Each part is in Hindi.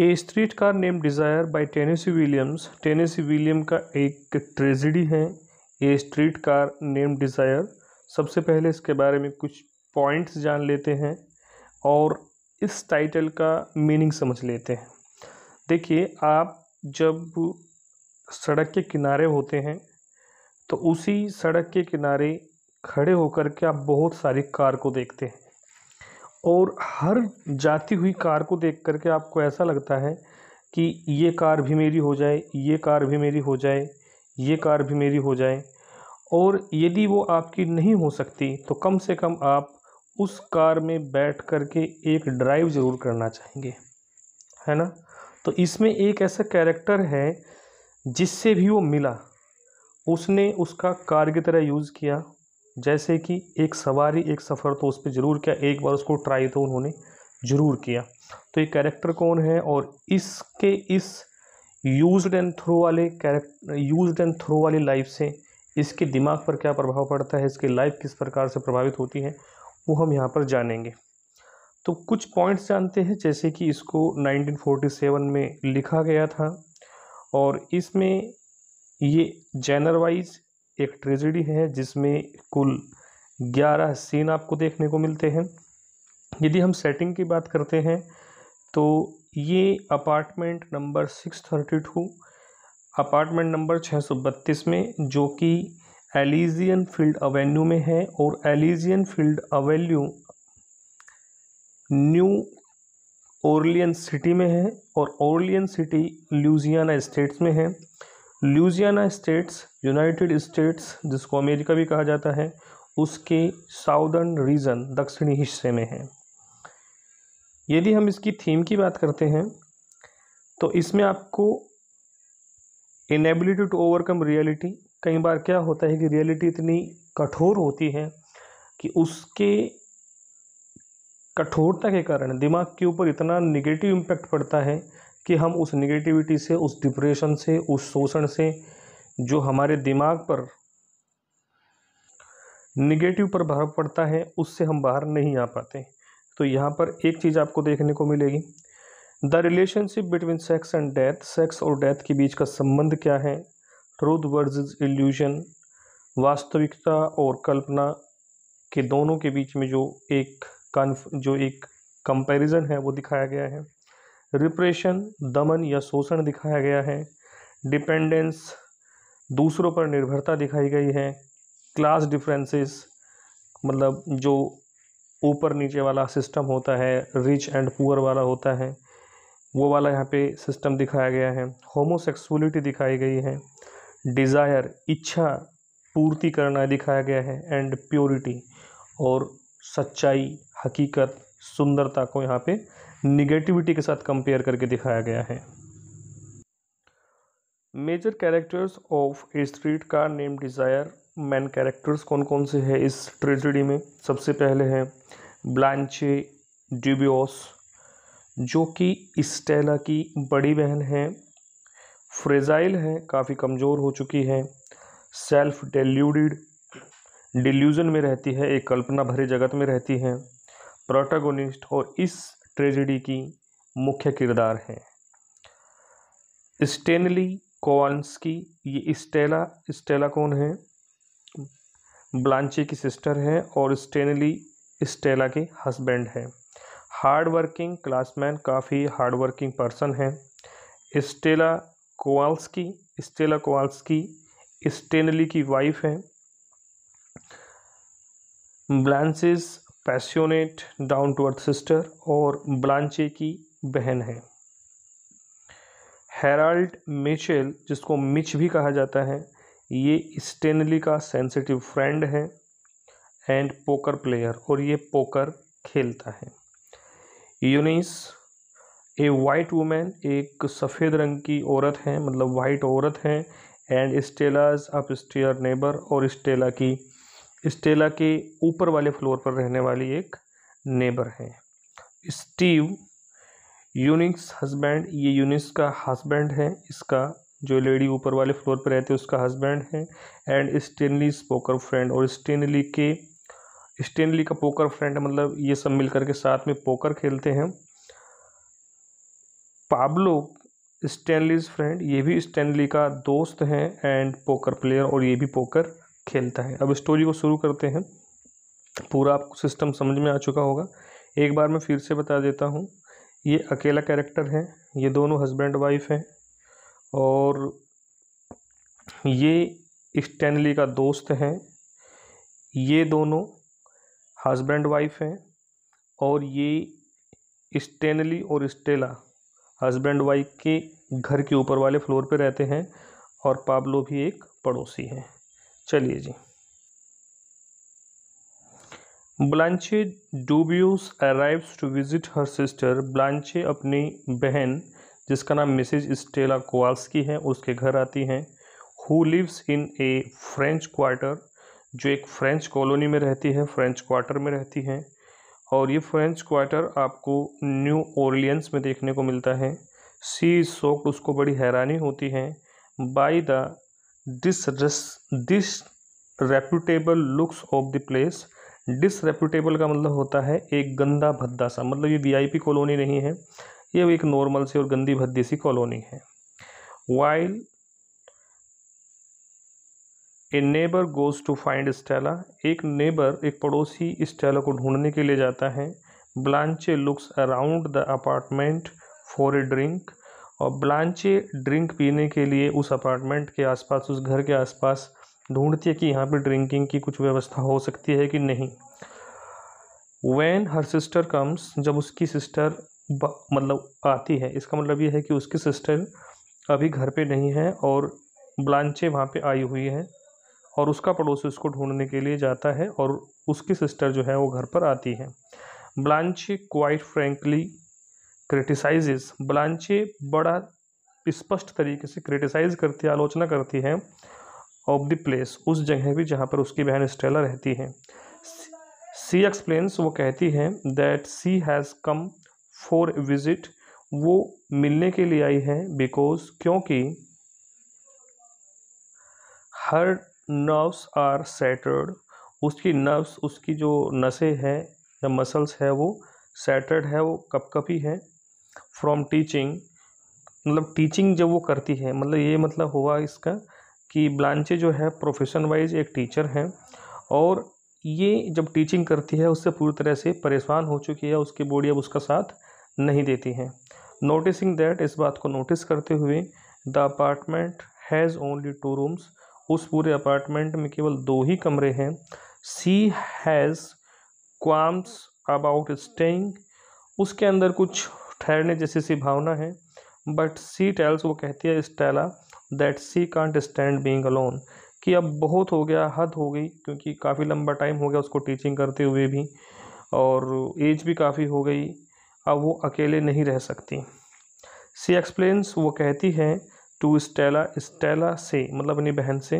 A streetcar name desire by Tennessee Williams Tennessee William का एक ट्रेजिडी है a streetcar name desire सबसे पहले इसके बारे में कुछ पॉइंट्स जान लेते हैं और इस टाइटल का मीनिंग समझ लेते हैं देखिए आप जब सड़क के किनारे होते हैं तो उसी सड़क के किनारे खड़े होकर के आप बहुत सारी कार को देखते हैं और हर जाती हुई कार को देख करके आपको ऐसा लगता है कि ये कार भी मेरी हो जाए ये कार भी मेरी हो जाए ये कार भी मेरी हो जाए और यदि वो आपकी नहीं हो सकती तो कम से कम आप उस कार में बैठ कर के एक ड्राइव ज़रूर करना चाहेंगे है ना तो इसमें एक ऐसा कैरेक्टर है जिससे भी वो मिला उसने उसका कार की तरह यूज़ किया जैसे कि एक सवारी एक सफ़र तो उस पर ज़रूर किया एक बार उसको ट्राई तो उन्होंने ज़रूर किया तो ये कैरेक्टर कौन है और इसके इस यूज्ड एंड थ्रो वाले कैरेक्टर यूज्ड एंड थ्रो वाली लाइफ से इसके दिमाग पर क्या प्रभाव पड़ता है इसके लाइफ किस प्रकार से प्रभावित होती है वो हम यहाँ पर जानेंगे तो कुछ पॉइंट्स जानते हैं जैसे कि इसको 1947 में लिखा गया था और इसमें ये जेनरवाइज वाइज एक ट्रेजिडी है जिसमें कुल ग्यारह सीन आपको देखने को मिलते हैं यदि हम सेटिंग की बात करते हैं तो ये apartment number six thirty two apartment number छः सौ बत्तीस में जो कि एलिजियन फील्ड अवेन्यू में है और Elysian field avenue New Orleans city में है और ओरलियन सिटी ल्यूजियाना स्टेट्स में है ल्यूजियाना स्टेट्स यूनाइटेड स्टेट्स जिसको अमेरिका भी कहा जाता है उसके साउदर्न रीजन दक्षिणी हिस्से में है यदि हम इसकी थीम की बात करते हैं तो इसमें आपको इनेबिलिटी टू ओवरकम रियलिटी कई बार क्या होता है कि रियलिटी इतनी कठोर होती है कि उसके कठोरता के कारण दिमाग के ऊपर इतना निगेटिव इम्पैक्ट पड़ता है कि हम उस निगेटिविटी से उस डिप्रेशन से उस शोषण से जो हमारे दिमाग पर निगेटिव प्रभाव पड़ता है उससे हम बाहर नहीं आ पाते तो यहाँ पर एक चीज़ आपको देखने को मिलेगी the relationship between sex and death sex और डेथ के बीच का संबंध क्या है ट्रूथ वर्जिज इल्यूजन वास्तविकता और कल्पना के दोनों के बीच में जो एक कन्फ जो एक कंपैरिजन है वो दिखाया गया है रिप्रेशन दमन या शोषण दिखाया गया है डिपेंडेंस दूसरों पर निर्भरता दिखाई गई है क्लास डिफरेंसेस मतलब जो ऊपर नीचे वाला सिस्टम होता है रिच एंड पुअर वाला होता है वो वाला यहाँ पे सिस्टम दिखाया गया है होमोसेक्सुअलिटी दिखाई गई है डिज़ायर इच्छा पूर्ति करना दिखाया गया है एंड प्योरिटी और सच्चाई हकीकत सुंदरता को यहाँ पे निगेटिविटी के साथ कंपेयर करके दिखाया गया है major characters of a streetcar name desire main characters कौन कौन से हैं इस ट्रेजिडी में सबसे पहले हैं ब्लांचे ड्यूबियोस जो कि स्टेला की बड़ी बहन है फ्रेजाइल है काफ़ी कमज़ोर हो चुकी है सेल्फ डेल्यूडिड डिल्यूजन में रहती है एक कल्पना भरे जगत में रहती है प्रोटागोनिस्ट और इस ट्रेजिडी की मुख्य किरदार हैं स्टेनली की ये स्टेला स्टेला कौन है ब्लांचे की सिस्टर हैं और स्टेनली स्टेला के हस्बैंड हैं हार्ड वर्किंग क्लासमैन काफ़ी हार्ड वर्किंग पर्सन हैं स्टेला की स्टेला की स्टेनली की वाइफ हैं Blanche's passionate down to earth sister और ब्लांचे की बहन है हेराल्ड मिचेल जिसको मिच भी कहा जाता है ये स्टेनली का सेंसिटिव फ्रेंड है एंड पोकर प्लेयर और ये पोकर खेलता है यूनिस ए वाइट वूमेन एक सफ़ेद रंग की औरत है मतलब वाइट औरत है एंड स्टेलाज अप नेबर और स्टेला की स्टेला के ऊपर वाले फ्लोर पर रहने वाली एक नेबर हैं स्टीव यूनिक्स हस्बैंड ये यूनिक्स का हस्बैंड है इसका जो लेडी ऊपर वाले फ्लोर पर रहते हैं उसका हस्बैंड है एंड स्टेनली पोकर फ्रेंड और स्टेनली के स्टेनली का पोकर फ्रेंड मतलब ये सब मिलकर के साथ में पोकर खेलते हैं पाब्लो स्टेनलीज फ्रेंड ये भी स्टेनली का दोस्त हैं एंड पोकर प्लेयर और ये भी पोकर खेलता है अब स्टोरी को शुरू करते हैं पूरा आपको सिस्टम समझ में आ चुका होगा एक बार मैं फिर से बता देता हूँ ये अकेला कैरेक्टर है ये दोनों हस्बैंड वाइफ हैं और ये स्टैनली का दोस्त हैं ये दोनों हस्बैंड वाइफ हैं और ये स्टैनली और स्टेला हस्बैंड वाइफ के घर के ऊपर वाले फ्लोर पे रहते हैं और पाब्लो भी एक पड़ोसी है चलिए जी Blanche DuBois arrives to visit her sister Blanche अपनी बहन जिसका नाम मिसेज स्टेला की है उसके घर आती हैं who lives in a French quarter जो एक फ्रेंच कॉलोनी में रहती है फ्रेंच क्वार्टर में रहती हैं और ये फ्रेंच क्वार्टर आपको न्यू ओरलियंस में देखने को मिलता है सी शोक उसको बड़ी हैरानी होती है by the disreputable looks of the place disreputable का मतलब होता है एक गंदा भद्दा सा मतलब ये वीआईपी कॉलोनी नहीं है ये एक नॉर्मल सी और गंदी भद्दी सी कॉलोनी है while a neighbour goes to find Stella एक नेबर एक पड़ोसी स्टेला को ढूंढने के लिए जाता है Blanche looks around the apartment for a drink और ब्लांचे ड्रिंक पीने के लिए उस अपार्टमेंट के आसपास उस घर के आसपास ढूंढती है कि यहाँ पर ड्रिंकिंग की कुछ व्यवस्था हो सकती है कि नहीं वैन हर सिस्टर कम्स जब उसकी सिस्टर मतलब आती है इसका मतलब ये है कि उसकी सिस्टर अभी घर पे नहीं है और ब्लांचे वहाँ पे आई हुई है और उसका पड़ोसी उसको ढूंढने के लिए जाता है और उसकी सिस्टर जो है वो घर पर आती है Blanche quite frankly criticises Blanche बड़ा स्पष्ट तरीके से क्रिटिसाइज करती है आलोचना करती है ऑफ द प्लेस उस जगह भी जहाँ पर उसकी बहन स्टेला रहती है सी एक्सप्लेन्स वो कहती है that she has come for visit वो मिलने के लिए आई है बिकॉज क्योंकि हर नर्व्स आर सेटर्ड उसकी नर्व्स उसकी जो नसें हैं या मसल्स है वो सेटर्ड है वो कपकपी है फ्रॉम टीचिंग मतलब टीचिंग जब वो करती है मतलब ये मतलब हुआ इसका कि ब्लांचे जो है प्रोफेशन वाइज एक टीचर है और ये जब टीचिंग करती है उससे पूरी तरह से परेशान हो चुकी है उसकी बॉडी अब उसका साथ नहीं देती है नोटिसिंग दैट इस बात को नोटिस करते हुए the apartment has only two rooms उस पूरे अपार्टमेंट में केवल दो ही कमरे हैं she has qualms about staying उसके अंदर कुछ ठहरने जैसी सी भावना है बट सी टेल्स वो कहती है Stella that she can't stand being alone कि अब बहुत हो गया हद हो गई क्योंकि काफ़ी लंबा टाइम हो गया उसको टीचिंग करते हुए भी और एज भी काफ़ी हो गई अब वो अकेले नहीं रह सकती सी एक्सप्लेन्स वो कहती है टू स्टेला स्टेला से मतलब अपनी बहन से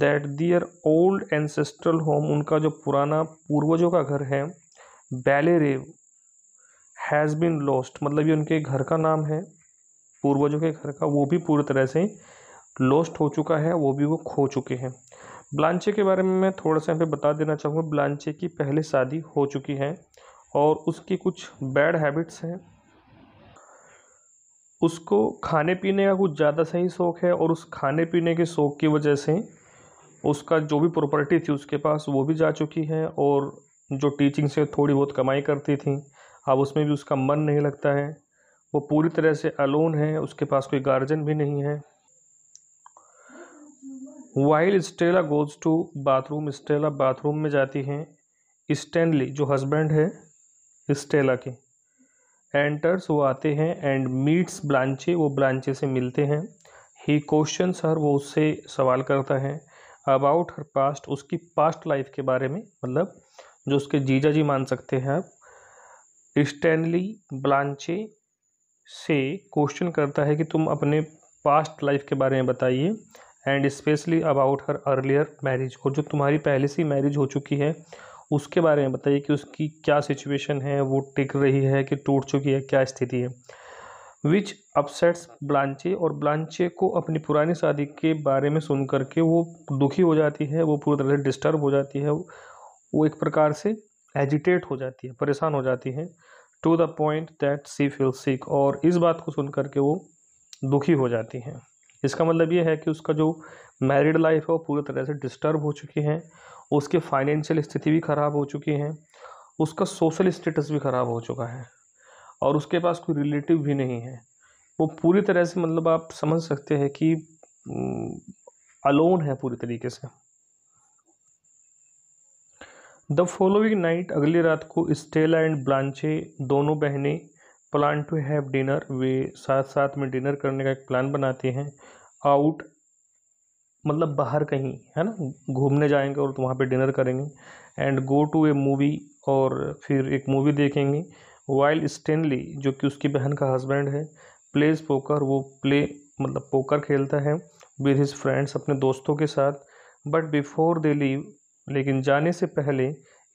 that their old ancestral home उनका जो पुराना पूर्वजों का घर है Belle Reve has been lost मतलब ये उनके घर का नाम है पूर्वजों के घर का वो भी पूरी तरह से लॉस्ट हो चुका है वो भी वो खो चुके हैं ब्लांचे के बारे में मैं थोड़ा सा यहाँ पे बता देना चाहूँगा ब्लांचे की पहले शादी हो चुकी है और उसकी कुछ बैड हैबिट्स हैं उसको खाने पीने का कुछ ज़्यादा सही शौक़ है और उस खाने पीने के शौक़ की वजह से उसका जो भी प्रॉपर्टी थी उसके पास वो भी जा चुकी है और जो टीचिंग से थोड़ी बहुत कमाई करती थी अब उसमें भी उसका मन नहीं लगता है वो पूरी तरह से अलोन है उसके पास कोई गार्जियन भी नहीं है while Stella goes to bathroom Stella bathroom में जाती हैं स्टैनली जो हस्बैंड है स्टेला के एंटर्स वो आते हैं एंड मीट्स ब्लांचे वो ब्लांचे से मिलते हैं ही क्वेश्चन हर वो उससे सवाल करता है अबाउट हर पास्ट उसकी पास्ट लाइफ के बारे में मतलब जो उसके जीजा जी मान सकते हैं आप स्टैनली ब्लांचे से क्वेश्चन करता है कि तुम अपने पास्ट लाइफ के बारे में बताइए and specially about her earlier marriage और जो तुम्हारी पहले से मैरिज हो चुकी है उसके बारे में बताइए कि उसकी क्या सिचुएशन है वो टिक रही है कि टूट चुकी है क्या स्थिति है विच अपसेट्स ब्लांचे और ब्लांचे को अपनी पुरानी शादी के बारे में सुन करके वो दुखी हो जाती है वो पूरी तरह से डिस्टर्ब हो जाती है वो एक प्रकार से एजिटेट हो जाती है परेशान हो जाती है to the point that she feel sick और इस बात को सुन करके वो दुखी हो जाती हैं इसका मतलब ये है कि उसका जो मैरिड लाइफ है वो पूरी तरह से डिस्टर्ब हो चुकी है उसके फाइनेंशियल स्थिति भी ख़राब हो चुकी है उसका सोशल स्टेटस भी ख़राब हो चुका है और उसके पास कोई रिलेटिव भी नहीं है वो पूरी तरह से मतलब आप समझ सकते हैं कि अलोन हम्म, है पूरी तरीके से द फॉलोइंग नाइट अगली रात को स्टेला एंड ब्लांचे दोनों बहनें प्लान टू हैव डिनर वे साथ साथ में डिनर करने का एक प्लान बनाती हैं आउट मतलब बाहर कहीं है ना घूमने जाएंगे और तो वहाँ पे डिनर करेंगे and go to a movie और फिर एक मूवी देखेंगे वाइल स्टेनली जो कि उसकी बहन का हस्बैंड है प्लेज पोकर वो प्ले मतलब पोकर खेलता है विद हिज फ्रेंड्स अपने दोस्तों के साथ बट बिफोर दे लीव लेकिन जाने से पहले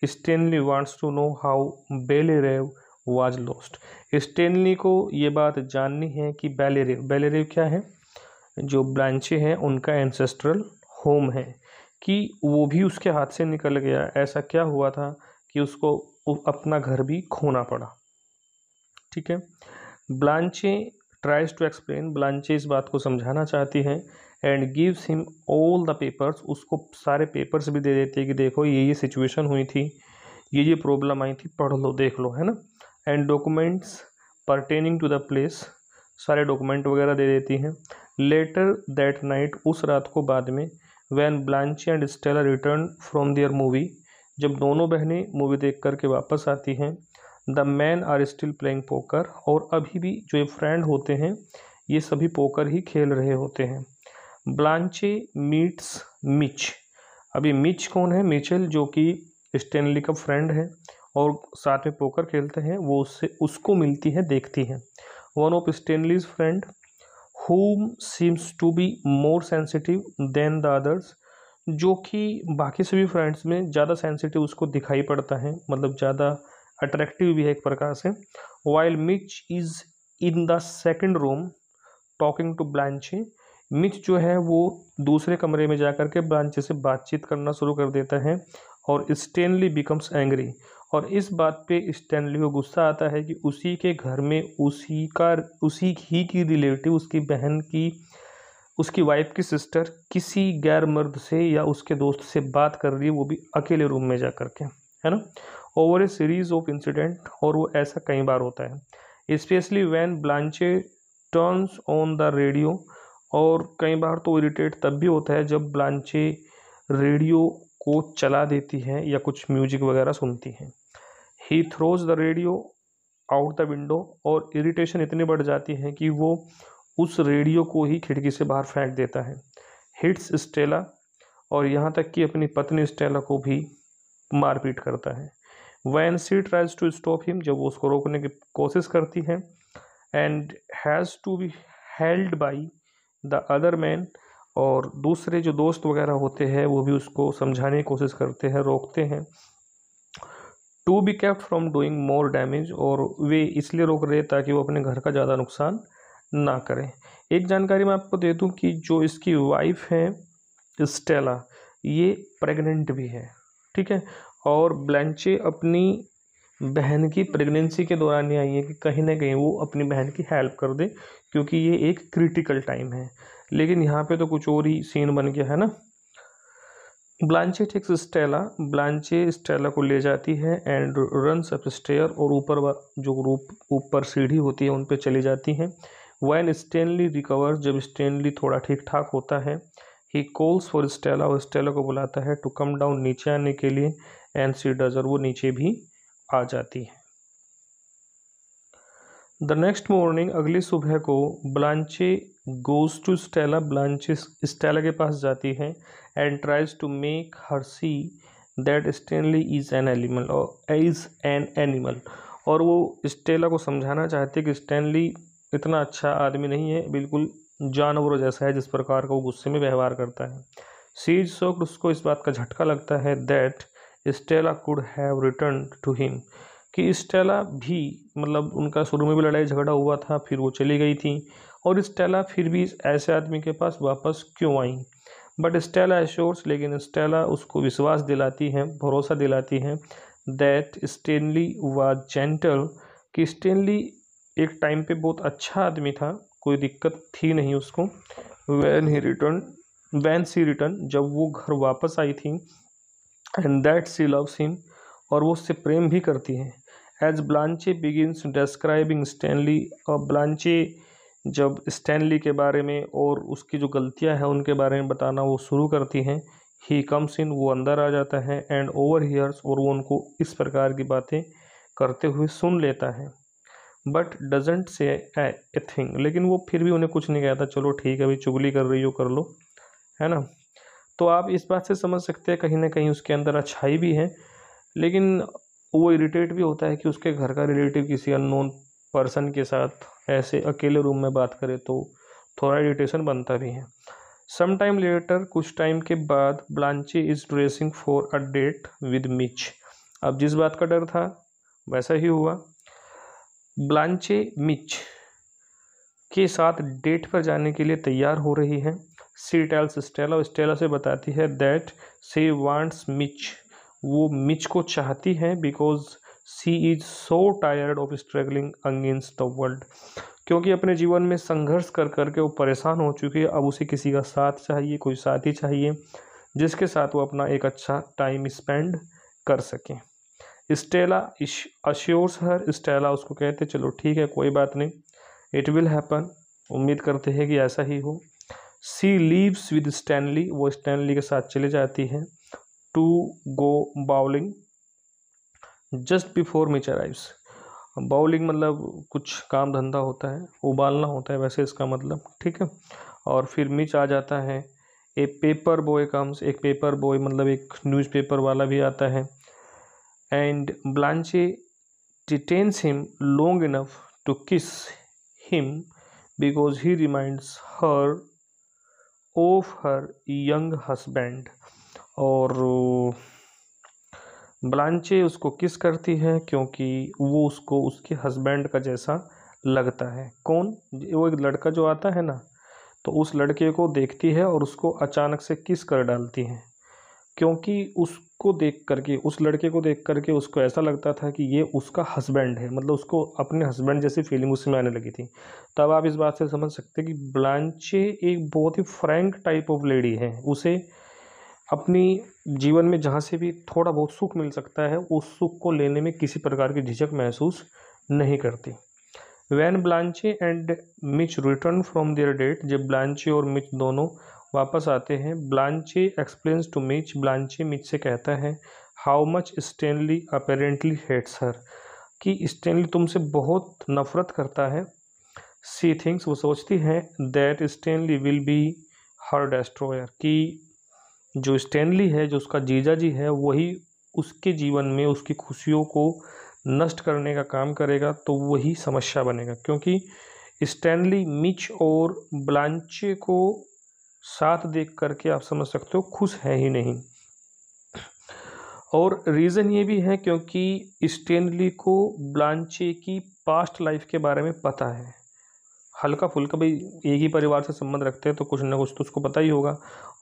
Stanley wants to know how Belle Reve was lost Stanley को ये बात जाननी है कि बेलेरेव बेलेरेव क्या है जो ब्रांचे हैं उनका एंसेस्ट्रल होम है कि वो भी उसके हाथ से निकल गया ऐसा क्या हुआ था कि उसको अपना घर भी खोना पड़ा ठीक है Blanche tries to explain Blanche इस बात को समझाना चाहती हैं and gives him all the papers उसको सारे पेपर्स भी दे देती है कि देखो ये ये सिचुएशन हुई थी ये ये प्रॉब्लम आई थी पढ़ लो देख लो है ना and documents pertaining to the place सारे डॉक्यूमेंट वगैरह दे देती हैं लेटर दैट नाइट उस रात को बाद में when Blanche and Stella return from their movie जब दोनों बहनें मूवी देख करके वापस आती हैं the men are still playing poker और अभी भी जो ये फ्रेंड होते हैं ये सभी पोकर ही खेल रहे होते हैं ब्लांचे मीट्स मिच अब ये मिच कौन है मिचेल जो कि स्टेनली का फ्रेंड है और साथ में पोकर खेलते हैं वो उससे उसको मिलती है देखती है one of Stanley's friend whom seems to be more sensitive than the others जो कि बाकी सभी फ्रेंड्स में ज़्यादा सेंसिटिव उसको दिखाई पड़ता है मतलब ज़्यादा अट्रैक्टिव भी है एक प्रकार से while Mitch is in the second room talking to Blanche Mitch जो है वो दूसरे कमरे में जा कर के ब्रांच से बातचीत करना शुरू कर देता है और स्टेनली बिकम्स एंग्री और इस बात पे स्टैनली को गुस्सा आता है कि उसी के घर में उसी का उसी ही की रिलेटिव उसकी बहन की उसकी वाइफ की सिस्टर किसी गैर मर्द से या उसके दोस्त से बात कर रही है वो भी अकेले रूम में जा कर के है ना over a series of incident और वो ऐसा कई बार होता है specially when Blanche turns on the radio और कई बार तो इरिटेट तब भी होता है जब ब्लांचे रेडियो को चला देती हैं या कुछ म्यूजिक वगैरह सुनती हैं he throws the radio out the window और इरिटेशन इतनी बढ़ जाती है कि वो उस रेडियो को ही खिड़की से बाहर फेंक देता है हिट्स स्टेला और यहाँ तक कि अपनी पत्नी स्टेला को भी मारपीट करता है when she tries to stop him जब वो उसको रोकने की कोशिश करती है and has to be held by the other man और दूसरे जो दोस्त वगैरह होते हैं वो भी उसको समझाने की कोशिश करते हैं रोकते हैं to be kept from doing more damage और वे इसलिए रोक रहे ताकि वो अपने घर का ज़्यादा नुकसान ना करें एक जानकारी मैं आपको दे दूं कि जो इसकी वाइफ है स्टेला ये प्रेग्नेंट भी है ठीक है और ब्लैंचे अपनी बहन की प्रेगनेंसी के दौरान ये आई है कि कहीं ना कहीं वो अपनी बहन की हेल्प कर दे क्योंकि ये एक क्रिटिकल टाइम है लेकिन यहाँ पे तो कुछ और ही सीन बन गया है ना Blanche takes Stella Blanche Stella को ले जाती है एंड रनस अप स्टेयर और ऊपर जो रूप ऊपर सीढ़ी होती है उन पर चली जाती हैं वैन स्टेनली रिकवर जब स्टेनली थोड़ा ठीक ठाक होता है ही कॉल्स फॉर स्टेला और स्टेला को बुलाता है टू कम डाउन नीचे आने के लिए एंड सी डजर वो नीचे भी आ जाती है द नेक्स्ट मॉर्निंग अगली सुबह को Blanche goes to Stella Blanche Stella के पास जाती है and tries to make her see that Stanley is an animal और इज़ एन एनिमल और वो स्टेला को समझाना चाहती है कि स्टैनली इतना अच्छा आदमी नहीं है बिल्कुल जानवरों जैसा है जिस प्रकार का वो गुस्से में व्यवहार करता है सीज शोक उसको इस बात का झटका लगता है that Stella could have return to him कि स्टेला भी मतलब उनका शुरू में भी लड़ाई झगड़ा हुआ था फिर वो चली गई थी और स्टेला फिर भी ऐसे आदमी के पास वापस क्यों आई बट स्टेला एश्योर्स लेकिन स्टेला उसको विश्वास दिलाती है भरोसा दिलाती है दैट स्टेनली वाज जेंटल कि स्टेनली एक टाइम पे बहुत अच्छा आदमी था कोई दिक्कत थी नहीं उसको when he return when she return जब वो घर वापस आई थी and that she loves him और वो उससे प्रेम भी करती हैं as Blanche begins describing Stanley और ब्लांचे जब स्टैनली के बारे में और उसकी जो गलतियां हैं उनके बारे में बताना वो शुरू करती हैं ही कम्स इन वो अंदर आ जाता है एंड ओवर हीयर्स और वो उनको इस प्रकार की बातें करते हुए सुन लेता है बट डजेंट से ए थिंग लेकिन वो फिर भी उन्हें कुछ नहीं कहता चलो ठीक है अभी चुगली कर रही हो कर लो है ना तो आप इस बात से समझ सकते हैं कहीं ना कहीं उसके अंदर अच्छाई भी है लेकिन वो इरिटेट भी होता है कि उसके घर का रिलेटिव किसी अननोन पर्सन के साथ ऐसे अकेले रूम में बात करे तो थोड़ा इरिटेशन बनता भी है सम टाइम लेटर कुछ टाइम के बाद Blanche is dressing for a date with Mitch अब जिस बात का डर था वैसा ही हुआ ब्लांचे मिच के साथ डेट पर जाने के लिए तैयार हो रही है सी टेल्स स्टेला और स्टेला से बताती है दैट सी वांट्स मिच वो मिच को चाहती है because she is so tired of struggling against the world क्योंकि अपने जीवन में संघर्ष कर करके वो परेशान हो चुकी है अब उसे किसी का साथ चाहिए कोई साथी चाहिए जिसके साथ वो अपना एक अच्छा टाइम स्पेंड कर सकें स्टेला अश्योर्स हर स्टेला उसको कहते चलो ठीक है कोई बात नहीं इट विल हैपन उम्मीद करते हैं कि ऐसा ही हो सी लीव्स विद स्टैनली वो स्टैनली के साथ चले जाती है to go bowling just before Mitch arrives bowling मतलब कुछ काम धंधा होता है उबालना होता है वैसे इसका मतलब ठीक है और फिर मिच आ जाता है ए पेपर बॉय कम्स एक पेपर बॉय मतलब एक न्यूज़पेपर वाला भी आता है and Blanche detains him long enough to kiss him because he reminds her of her young husband और ब्लांचे उसको किस करती है क्योंकि वो उसको उसके हस्बैंड का जैसा लगता है कौन वो एक लड़का जो आता है ना तो उस लड़के को देखती है और उसको अचानक से किस कर डालती है क्योंकि उसको देख करके उस लड़के को देख करके उसको ऐसा लगता था कि ये उसका हस्बैंड है मतलब उसको अपने हस्बैंड जैसी फीलिंग उसमें आने लगी थी तब आप इस बात से समझ सकते कि ब्लांचे एक बहुत ही फ्रैंक टाइप ऑफ लेडी है उसे अपनी जीवन में जहाँ से भी थोड़ा बहुत सुख मिल सकता है उस सुख को लेने में किसी प्रकार की झिझक महसूस नहीं करती when Blanche and Mitch return from their date जब ब्लांचे और मिच दोनों वापस आते हैं Blanche explains to Mitch Blanche Mitch से कहता है how much Stanley apparently hates her कि स्टेनली तुमसे बहुत नफरत करता है सी थिंग्स वो सोचती है that Stanley will be her destroyer कि जो स्टेनली है जो उसका जीजा जी है वही उसके जीवन में उसकी खुशियों को नष्ट करने का काम करेगा तो वही समस्या बनेगा क्योंकि स्टैनली मिच और ब्लांचे को साथ देख करके आप समझ सकते हो खुश है ही नहीं और रीज़न ये भी है क्योंकि स्टेनली को ब्लांचे की पास्ट लाइफ के बारे में पता है हल्का फुल्का भाई एक ही परिवार से संबंध रखते हैं तो कुछ ना कुछ तो उसको पता ही होगा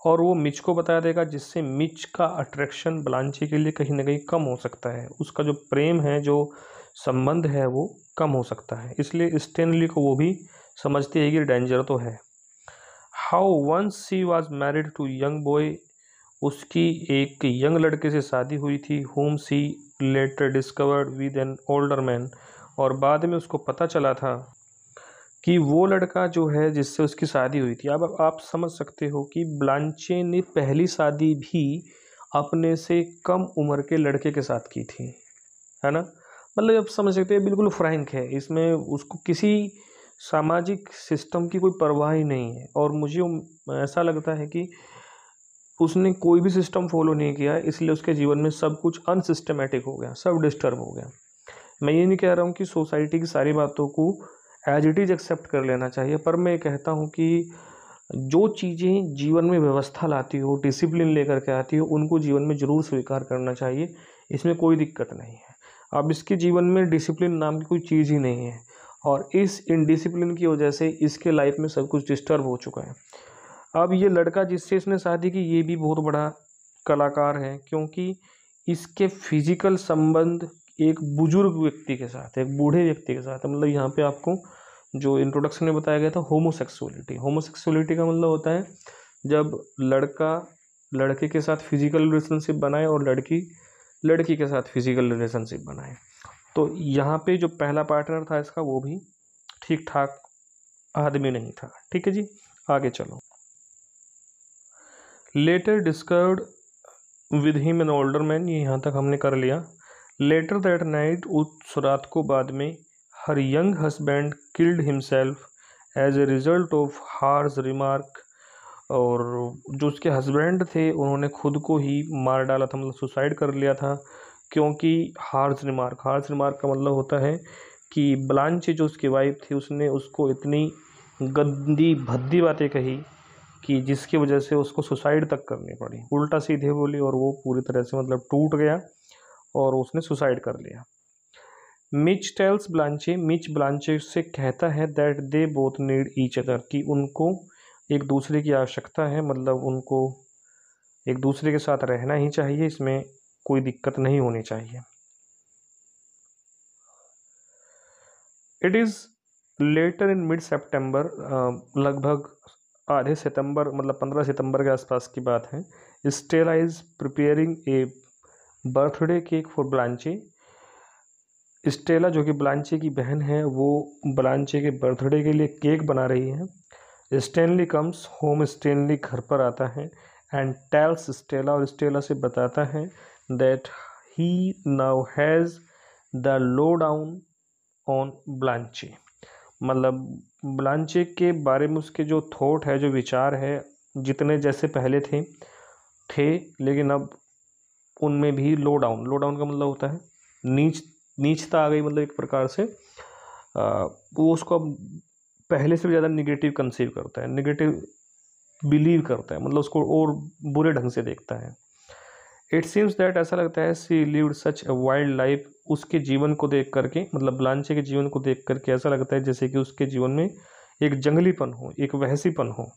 और वो मिच को बताया देगा जिससे मिच का अट्रैक्शन ब्लांचे के लिए कहीं ना कहीं कम हो सकता है उसका जो प्रेम है जो संबंध है वो कम हो सकता है इसलिए स्टेनली को वो भी समझती है कि डेंजर तो है how once she was married to young boy उसकी एक यंग लड़के से शादी हुई थी whom she later discovered with an older man और बाद में उसको पता चला था कि वो लड़का जो है जिससे उसकी शादी हुई थी अब आप समझ सकते हो कि ब्लांचे ने पहली शादी भी अपने से कम उम्र के लड़के के साथ की थी है ना मतलब आप समझ सकते हैं बिल्कुल फ्रैंक है इसमें उसको किसी सामाजिक सिस्टम की कोई परवाह ही नहीं है और मुझे ऐसा लगता है कि उसने कोई भी सिस्टम फॉलो नहीं किया इसलिए उसके जीवन में सब कुछ अनसिस्टमेटिक हो गया सब डिस्टर्ब हो गया मैं ये नहीं कह रहा हूँ कि सोसाइटी की सारी बातों को एज इट इज़ एक्सेप्ट कर लेना चाहिए पर मैं कहता हूँ कि जो चीज़ें जीवन में व्यवस्था लाती हो डिसिप्लिन लेकर के आती हो उनको जीवन में ज़रूर स्वीकार करना चाहिए इसमें कोई दिक्कत नहीं है अब इसके जीवन में डिसिप्लिन नाम की कोई चीज़ ही नहीं है और इस इनडिसिप्लिन की वजह से इसके लाइफ में सब कुछ डिस्टर्ब हो चुका है अब ये लड़का जिससे इसने शादी की ये भी बहुत बड़ा कलाकार है क्योंकि इसके फिजिकल संबंध एक बुजुर्ग व्यक्ति के साथ एक बूढ़े व्यक्ति के साथ मतलब यहाँ पे आपको जो इंट्रोडक्शन में बताया गया था होमोसेक्सुअलिटी होमोसेक्सुअलिटी का मतलब होता है जब लड़का लड़के के साथ फिजिकल रिलेशनशिप बनाए और लड़की लड़की के साथ फिजिकल रिलेशनशिप बनाए तो यहाँ पे जो पहला पार्टनर था इसका वो भी ठीक ठाक आदमी नहीं था ठीक है जी आगे चलो later discovered with him an older man ये यहाँ तक हमने कर लिया लेटर दैट नाइट उस रात को बाद में her young husband killed himself as a result of harsh remark और जो उसके हस्बैंड थे उन्होंने खुद को ही मार डाला था मतलब सुसाइड कर लिया था क्योंकि हार्स रिमार्क हार्स रिमार्क का मतलब होता है कि ब्लांचे जो उसकी वाइफ थी उसने उसको इतनी गंदी भद्दी बातें कही कि जिसकी वजह से उसको सुसाइड तक करनी पड़ी उल्टा सीधे बोली और वो पूरी तरह से मतलब टूट गया और उसने सुसाइड कर लिया Mitch tells Blanche Mitch Blanche से कहता है that they both need each other कि उनको एक दूसरे की आवश्यकता है मतलब उनको एक दूसरे के साथ रहना ही चाहिए इसमें कोई दिक्कत नहीं होनी चाहिए it is later in mid September लगभग आधे सितंबर मतलब पंद्रह सितंबर के आसपास की बात है Stella is preparing a birthday cake for Blanche Stella जो कि ब्लांचे की बहन है वो ब्लांचे के बर्थडे के लिए केक बना रही है स्टेनली कम्स होम स्टेनली घर पर आता है एंड टेल्स स्टेला और स्टेला से बताता है that he now has the lowdown on Blanche. मतलब ब्लांचे के बारे में उसके जो थॉट है जो विचार है जितने जैसे पहले थे थे लेकिन अब उनमें भी लो डाउन लो डाउन का मतलब होता है नीच नीचता आ गई मतलब एक प्रकार से वो उसको अब पहले से भी ज़्यादा निगेटिव कंसीव करता है निगेटिव बिलीव करता है मतलब उसको और बुरे ढंग से देखता है इट सीम्स दैट ऐसा लगता है she lived such a wild life उसके जीवन को देख करके मतलब ब्लांचे के जीवन को देख करके ऐसा लगता है जैसे कि उसके जीवन में एक जंगलीपन हो एक वहसीपन हो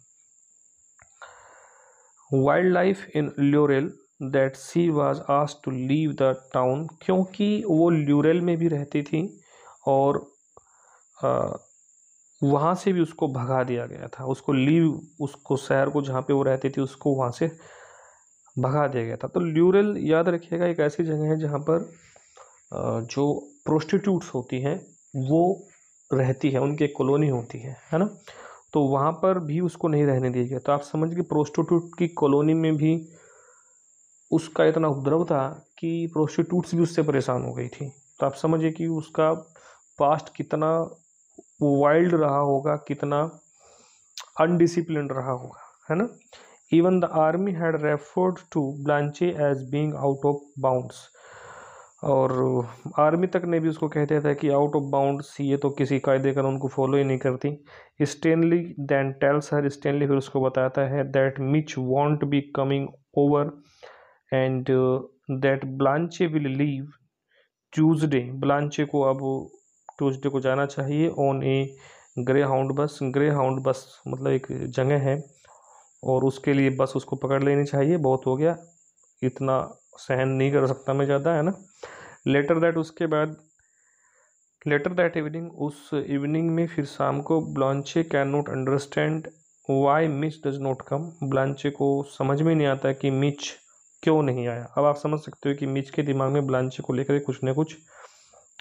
wild life in Laurel that she was आज टू लीव द टाउन क्योंकि वो ल्यूरेल में भी रहती थी और आ, वहाँ से भी उसको भगा दिया गया था उसको लीव उसको शहर को जहाँ पे वो रहती थी उसको वहाँ से भगा दिया गया था तो ल्यूरल याद रखिएगा एक ऐसी जगह है जहाँ पर जो प्रोस्टिट्यूट्स होती हैं वो रहती है उनकी एक कॉलोनी होती है है ना तो वहाँ पर भी उसको नहीं रहने दिया गया तो आप समझ गए प्रोस्टिट्यूट की कॉलोनी में भी उसका इतना उपद्रव था कि प्रोस्टिट्यूट्स भी उससे परेशान हो गई थी तो आप समझिए कि उसका पास्ट कितना वाइल्ड रहा होगा कितना अनडिसिप्लिन रहा होगा है ना Even the army had referred to Blanche as being out of bounds. और आर्मी uh, तक ने भी उसको कहते थे कि आउट ऑफ बाउंड्स ये तो किसी कायदे का उनको फॉलो ही नहीं करती Stanley then tells her Stanley फिर उसको बताता है that Mitch won't be coming over and that Blanche will leave Tuesday Blanche को अब ट्यूजडे को जाना चाहिए on a Greyhound bus Greyhound bus मतलब एक जगह है और उसके लिए बस उसको पकड़ लेनी चाहिए बहुत हो गया इतना सहन नहीं कर सकता मैं ज़्यादा है ना लेटर दैट उसके बाद लेटर दैट इवनिंग उस इवनिंग में फिर शाम को Blanche can not understand why Mitch does not come Blanche को समझ में नहीं आता कि मिच क्यों नहीं आया अब आप समझ सकते हो कि मिच के दिमाग में ब्लॉन्चे को लेकर कुछ ना कुछ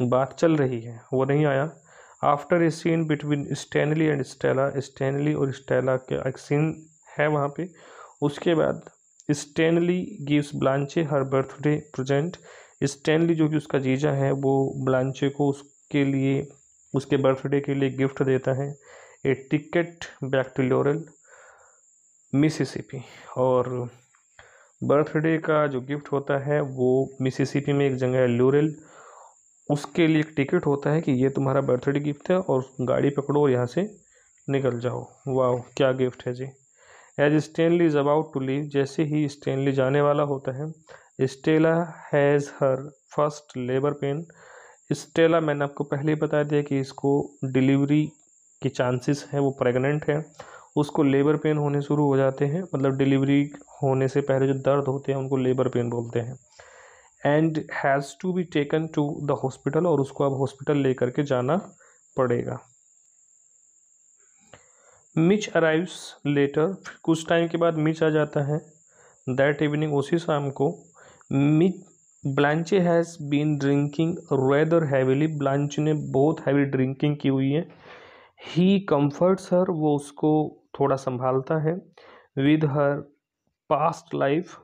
बात चल रही है वो नहीं आया after a scene between Stanley and Stella Stanley और स्टेला के एक सीन है वहाँ पे उसके बाद Stanley gives Blanche her birthday present Stanley जो कि उसका जीजा है वो ब्लांचे को उसके लिए उसके बर्थडे के लिए गिफ्ट देता है a ticket back to Laurel Mississippi और बर्थडे का जो गिफ्ट होता है वो मिसिसिपी में एक जगह है लोरल उसके लिए एक टिकट होता है कि ये तुम्हारा बर्थडे गिफ्ट है और गाड़ी पकड़ो और यहाँ से निकल जाओ वाह क्या गिफ्ट है जी as Stanley is about to leave जैसे ही स्टेनली जाने वाला होता है Stella has her first labour pain Stella मैंने आपको पहले ही बता दिया कि इसको डिलीवरी के चांसेस हैं वो प्रेग्नेंट है उसको लेबर पेन होने शुरू हो जाते हैं मतलब डिलीवरी होने से पहले जो दर्द होते हैं उनको लेबर पेन बोलते हैं and has to be taken to the hospital और उसको अब हॉस्पिटल लेकर के जाना पड़ेगा मिच अराइव्स लेटर कुछ टाइम के बाद मिच आ जाता है दैट इवनिंग उसी शाम को Mitch Blanche has been drinking rather heavily Blanche ने बहुत हैवी ड्रिंकिंग की हुई है ही कम्फर्ट्स हर वो उसको थोड़ा संभालता है विद हर पास्ट लाइफ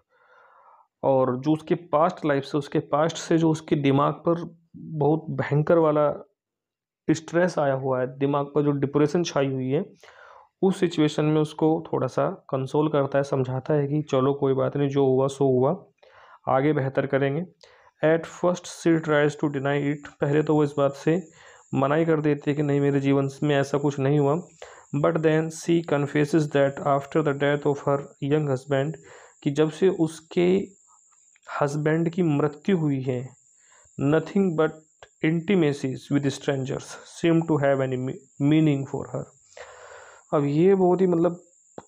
और जो उसके पास्ट लाइफ से उसके पास्ट से जो उसके दिमाग पर बहुत भयंकर वाला स्ट्रेस आया हुआ है दिमाग पर जो डिप्रेशन छाई हुई है उस सिचुएशन में उसको थोड़ा सा कंसोल करता है समझाता है कि चलो कोई बात नहीं जो हुआ सो हुआ आगे बेहतर करेंगे at first she tries to deny it पहले तो वो इस बात से ही कर देती है कि नहीं मेरे जीवन में ऐसा कुछ नहीं हुआ but then she confesses that after the death of her young husband कि जब से उसके हस्बैंड की मृत्यु हुई है nothing but intimacies with strangers seem to have any meaning for her अब ये बहुत ही मतलब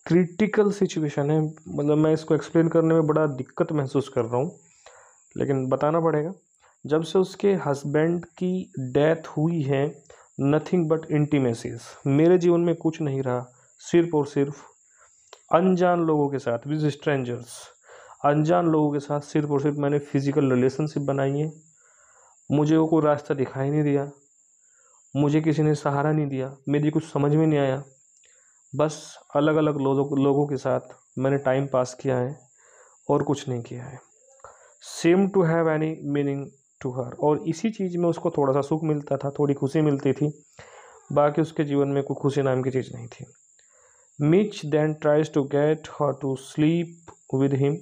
क्रिटिकल सिचुएशन है मतलब मैं इसको एक्सप्लेन करने में बड़ा दिक्कत महसूस कर रहा हूँ लेकिन बताना पड़ेगा जब से उसके हस्बैंड की डेथ हुई है नथिंग बट इंटीमेसीज मेरे जीवन में कुछ नहीं रहा सिर्फ और सिर्फ अनजान लोगों के साथ विज स्ट्रेंजर्स अनजान लोगों के साथ सिर्फ और सिर्फ मैंने फिज़िकल रिलेशनशिप बनाई है मुझे वो कोई रास्ता दिखाई नहीं दिया मुझे किसी ने सहारा नहीं दिया मेरी कुछ समझ में नहीं आया बस अलग अलग लोगों लोगों के साथ मैंने टाइम पास किया है और कुछ नहीं किया है seem to have any meaning to her और इसी चीज़ में उसको थोड़ा सा सुख मिलता था थोड़ी खुशी मिलती थी बाकी उसके जीवन में कोई खुशी नाम की चीज़ नहीं थी Mitch then tries to get her to sleep with him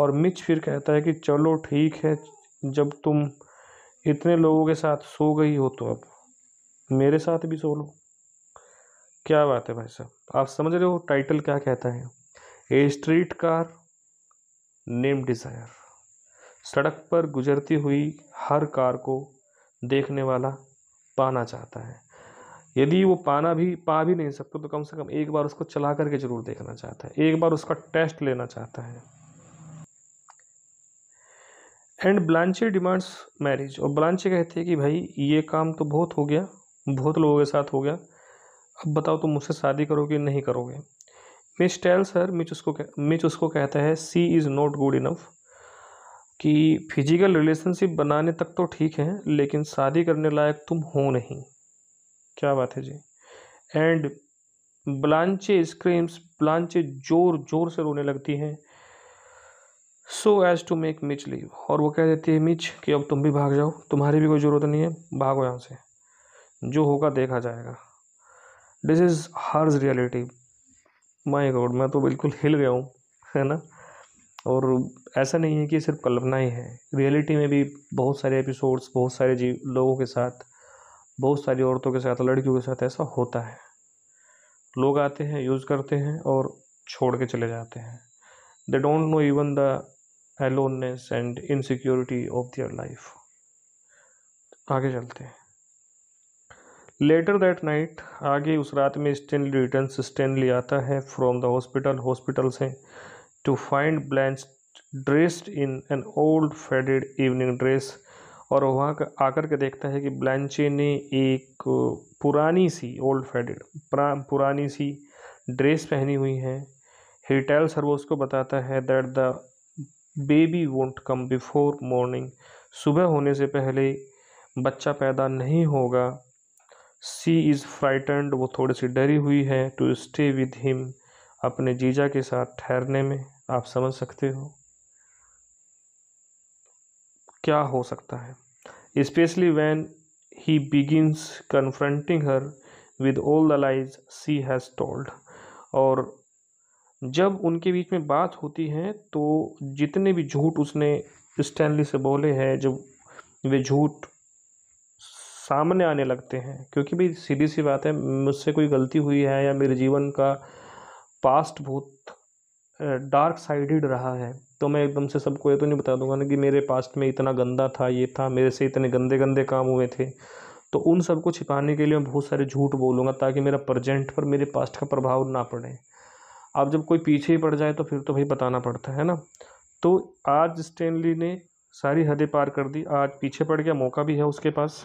और मिच फिर कहता है कि चलो ठीक है जब तुम इतने लोगों के साथ सो गई हो तो अब मेरे साथ भी सो लो क्या बात है भाई साहब आप समझ रहे हो टाइटल क्या कहता है a streetcar name desire सड़क पर गुजरती हुई हर कार को देखने वाला पाना चाहता है यदि वो पाना भी पा भी नहीं सकता तो कम से कम एक बार उसको चला करके ज़रूर देखना चाहता है एक बार उसका टेस्ट लेना चाहता है एंड ब्लांचे डिमांड्स मैरिज और ब्लांचे कहते हैं कि भाई ये काम तो बहुत हो गया बहुत लोगों के साथ हो गया अब बताओ तुम तो मुझसे शादी करोगे नहीं करोगे मिस टेल सर मिच उसको मिच उसको कहता है she is not good enough कि फिजिकल रिलेशनशिप बनाने तक तो ठीक है लेकिन शादी करने लायक तुम हो नहीं क्या बात है जी एंड ब्लांचे स्क्रीम्स ब्लांचे जोर जोर से रोने लगती हैं so as to make Mitch leave और वो कह देती है मिच कि अब तुम भी भाग जाओ तुम्हारी भी कोई ज़रूरत नहीं है भागो यहाँ से जो होगा देखा जाएगा this is harsh reality my god मैं तो बिल्कुल हिल गया हूँ है ना और ऐसा नहीं है कि सिर्फ ही है रियलिटी में भी बहुत सारे एपिसोड्स बहुत सारे जीव लोगों के साथ बहुत सारी औरतों के साथ लड़कियों के साथ ऐसा होता है लोग आते हैं यूज़ करते हैं और छोड़ के चले जाते हैं they don't know even the aloneness and insecurity of their life आगे चलते हैं लेटर दैट नाइट आगे उस रात में स्टेनली रिटर्न स्टेनली आता है फ्रॉम द हॉस्पिटल हॉस्पिटल से to find Blanche dressed in an old faded evening dress और वहाँ का आकर के देखता है कि ब्लैंचे ने एक पुरानी सी ओल्ड फेडेड पुरानी सी ड्रेस पहनी हुई है ही टेल्स हर वो उसको बताता है that the baby won't come before morning सुबह होने से पहले बच्चा पैदा नहीं होगा सी इज़ फ्राइटेंड वो थोड़ी सी डरी हुई है टू स्टे विद हिम अपने जीजा के साथ ठहरने में आप समझ सकते हो क्या हो सकता है specially when he begins confronting her with all the lies she has told और जब उनके बीच में बात होती है तो जितने भी झूठ उसने स्टैनली से बोले हैं जब वे झूठ सामने आने लगते हैं क्योंकि भाई सीधी सी बात है मुझसे कोई गलती हुई है या मेरे जीवन का पास्ट बहुत डार्क साइडेड रहा है तो मैं एकदम से सबको ये तो नहीं बता दूंगा ना कि मेरे पास्ट में इतना गंदा था ये था मेरे से इतने गंदे गंदे काम हुए थे तो उन सबको छिपाने के लिए मैं बहुत सारे झूठ बोलूँगा ताकि मेरा प्रजेंट पर मेरे पास्ट का प्रभाव ना पड़े आप जब कोई पीछे ही पड़ जाए तो फिर तो भाई बताना पड़ता है ना तो आज स्टेनली ने सारी हदें पार कर दी आज पीछे पड़ गया मौका भी है उसके पास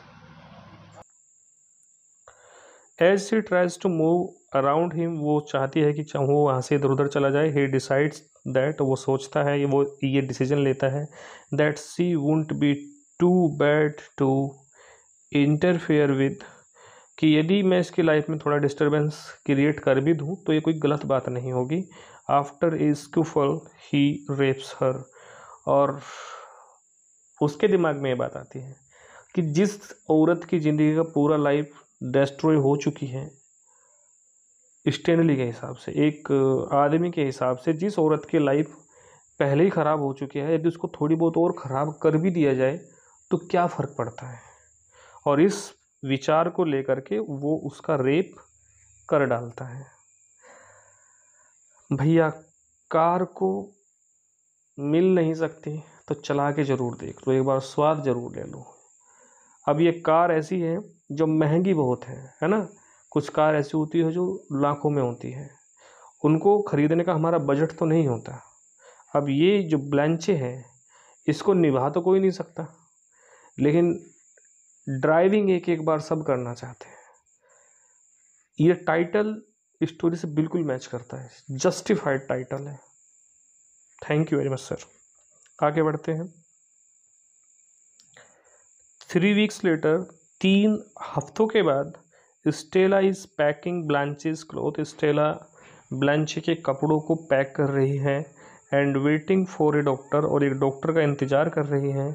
as she tries to move around him वो चाहती है कि वो वहाँ से इधर उधर चला जाए ही डिसाइड्स दैट वो सोचता है वो ये डिसीजन लेता है that she won't be too bad to interfere with कि यदि मैं इसकी लाइफ में थोड़ा डिस्टर्बेंस क्रिएट कर भी दूँ तो ये कोई गलत बात नहीं होगी after scuffle he rapes her और उसके दिमाग में ये बात आती है कि जिस औरत की ज़िंदगी का पूरा लाइफ डेस्ट्रॉय हो चुकी है स्टैंडली के हिसाब से एक आदमी के हिसाब से जिस औरत की लाइफ पहले ही ख़राब हो चुकी है यदि उसको थोड़ी बहुत और ख़राब कर भी दिया जाए तो क्या फ़र्क पड़ता है और इस विचार को लेकर के वो उसका रेप कर डालता है भैया कार को मिल नहीं सकती तो चला के ज़रूर देख लो एक बार स्वाद ज़रूर ले लो अब ये कार ऐसी है जो महंगी बहुत है है ना कुछ कार ऐसी होती है जो लाखों में होती है उनको ख़रीदने का हमारा बजट तो नहीं होता अब ये जो ब्लैंचे हैं इसको निभा तो कोई नहीं सकता लेकिन ड्राइविंग एक एक बार सब करना चाहते हैं ये टाइटल स्टोरी से बिल्कुल मैच करता है जस्टिफाइड टाइटल है thank you very much sir आगे बढ़ते हैं थ्री वीक्स लेटर तीन हफ्तों के बाद Stella is packing Blanche's cloth Stella Blanche के कपड़ों को पैक कर रही है and waiting for a doctor और एक डॉक्टर का इंतज़ार कर रही है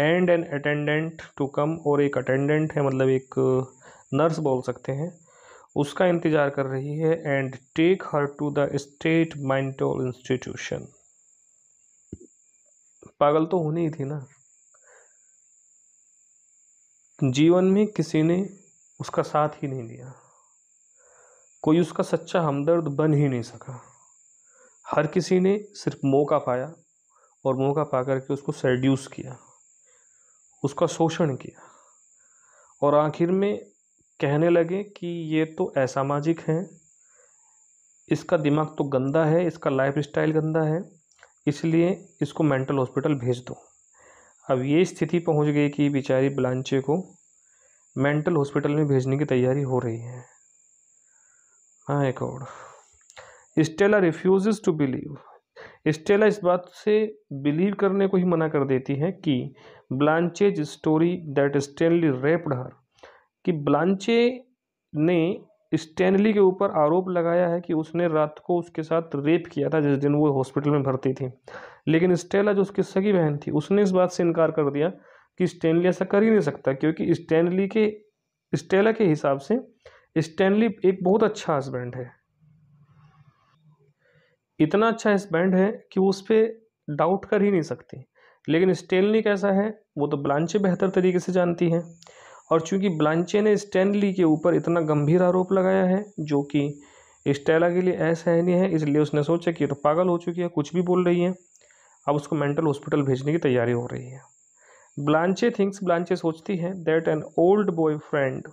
and an attendant to come और एक अटेंडेंट है मतलब एक नर्स बोल सकते हैं उसका इंतज़ार कर रही है and take her to the state mental institution पागल तो होनी ही थी ना जीवन में किसी ने उसका साथ ही नहीं दिया कोई उसका सच्चा हमदर्द बन ही नहीं सका हर किसी ने सिर्फ मौका पाया और मौका पा करके उसको सेड्यूस किया उसका शोषण किया और आखिर में कहने लगे कि ये तो असामाजिक है इसका दिमाग तो गंदा है इसका लाइफ स्टाइल गंदा है इसलिए इसको मेंटल हॉस्पिटल भेज दो अब ये स्थिति पहुंच गई कि बेचारी ब्लांचे को मेंटल हॉस्पिटल में भेजने की तैयारी हो रही है हाँ, एक और Stella refuse to believe Stella इस बात से बिलीव करने को ही मना कर देती है कि Blanche's story that Stanley raped her कि ब्लांचे ने स्टैनली के ऊपर आरोप लगाया है कि उसने रात को उसके साथ रेप किया था जिस दिन वो हॉस्पिटल में भर्ती थी लेकिन स्टेला जो उसकी सगी बहन थी उसने इस बात से इनकार कर दिया कि स्टैनली ऐसा कर ही नहीं सकता क्योंकि स्टैनली के स्टेला के हिसाब से स्टैनली एक बहुत अच्छा हस्बैंड है इतना अच्छा हस्बैंड है कि वो उस पर डाउट कर ही नहीं सकती लेकिन स्टेनली कैसा है वो तो ब्लांचे बेहतर तरीके से जानती है और चूंकि ब्लांचे ने स्टैनली के ऊपर इतना गंभीर आरोप लगाया है जो कि स्टेला के लिए असहनीय है इसलिए उसने सोचा कि ये तो पागल हो चुकी है कुछ भी बोल रही है अब उसको मेंटल हॉस्पिटल भेजने की तैयारी हो रही है ब्लांचे थिंक्स ब्लांचे सोचती है that an old boyfriend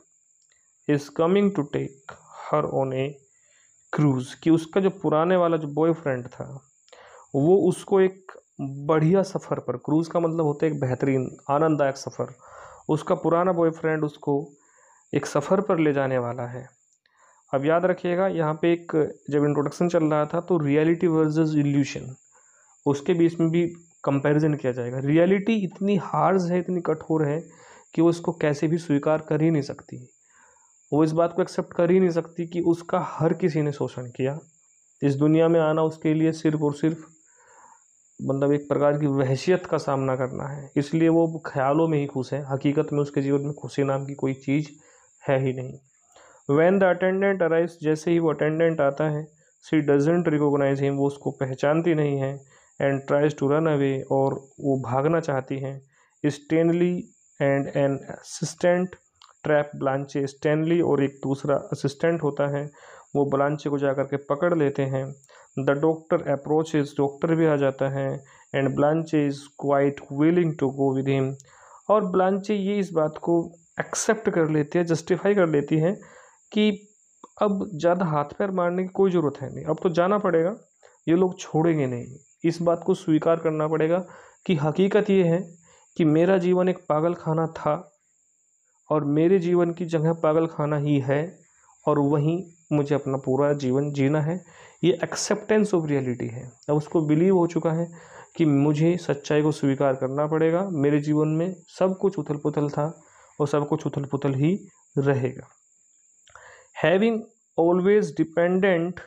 is coming to take her on a cruise कि उसका जो पुराने वाला जो बॉयफ्रेंड था वो उसको एक बढ़िया सफ़र पर क्रूज़ का मतलब होता है एक बेहतरीन आनंददायक सफ़र उसका पुराना बॉयफ्रेंड उसको एक सफ़र पर ले जाने वाला है अब याद रखिएगा यहाँ पे एक जब इंट्रोडक्शन चल रहा था तो रियलिटी वर्सेस इल्यूशन उसके बीच में भी कंपैरिजन किया जाएगा रियलिटी इतनी हार्ज है इतनी कठोर है कि वो इसको कैसे भी स्वीकार कर ही नहीं सकती वो इस बात को एक्सेप्ट कर ही नहीं सकती कि उसका हर किसी ने शोषण किया इस दुनिया में आना उसके लिए सिर्फ और सिर्फ मतलब एक प्रकार की वहशियत का सामना करना है इसलिए वो ख्यालों में ही खुश है हकीकत में उसके जीवन में खुशी नाम की कोई चीज़ है ही नहीं वैन द अटेंडेंट अराइज जैसे ही वो अटेंडेंट आता है सी डजेंट रिकोगनाइज हिम वो उसको पहचानती नहीं है and tries to run away और वो भागना चाहती हैं Stanley and an assistant trap Blanche Stanley और एक दूसरा असिस्टेंट होता है वो ब्लांचे को जाकर के पकड़ लेते हैं the doctor approaches doctor भी आ जाता है and Blanche is quite willing to go with him और ब्लांचे ये इस बात को एक्सेप्ट कर लेती है जस्टिफाई कर लेती है कि अब ज़्यादा हाथ पैर मारने की कोई ज़रूरत है नहीं अब तो जाना पड़ेगा ये लोग छोड़ेंगे नहीं इस बात को स्वीकार करना पड़ेगा कि हकीकत ये है कि मेरा जीवन एक पागल खाना था और मेरे जीवन की जगह पागल खाना ही है और वहीं मुझे अपना पूरा जीवन जीना है ये एक्सेप्टेंस ऑफ रियलिटी है अब उसको बिलीव हो चुका है कि मुझे सच्चाई को स्वीकार करना पड़ेगा मेरे जीवन में सब कुछ उथल पुथल था और सब कुछ उथल पुथल ही रहेगा having always dependent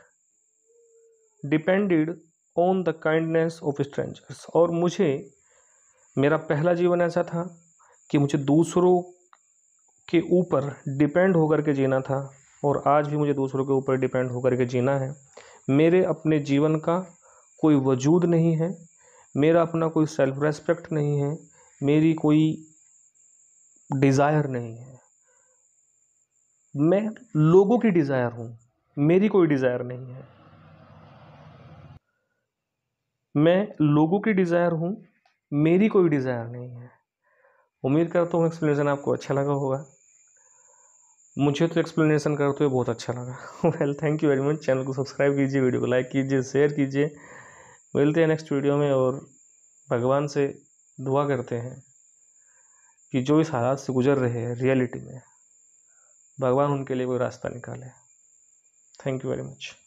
depended on the kindness of strangers और मुझे मेरा पहला जीवन ऐसा था कि मुझे दूसरों के ऊपर डिपेंड होकर के जीना था और आज भी मुझे दूसरों के ऊपर डिपेंड होकर के जीना है मेरे अपने जीवन का कोई वजूद नहीं है मेरा अपना कोई सेल्फ रेस्पेक्ट नहीं है मेरी कोई डिज़ायर नहीं है मैं लोगों की डिज़ायर हूँ मेरी कोई डिज़ायर नहीं है मैं लोगों की डिज़ायर हूँ मेरी कोई डिज़ायर नहीं है उम्मीद करता हूँ एक्सप्लेनेशन आपको अच्छा लगा होगा मुझे तो एक्सप्लेनेशन करते हुए बहुत अच्छा लगा well thank you very much channel को सब्सक्राइब कीजिए वीडियो को लाइक कीजिए शेयर कीजिए मिलते हैं नेक्स्ट वीडियो में और भगवान से दुआ करते हैं कि जो इस हालात से गुजर रहे हैं रियलिटी में भगवान उनके लिए कोई रास्ता निकाले थैंक यू वेरी मच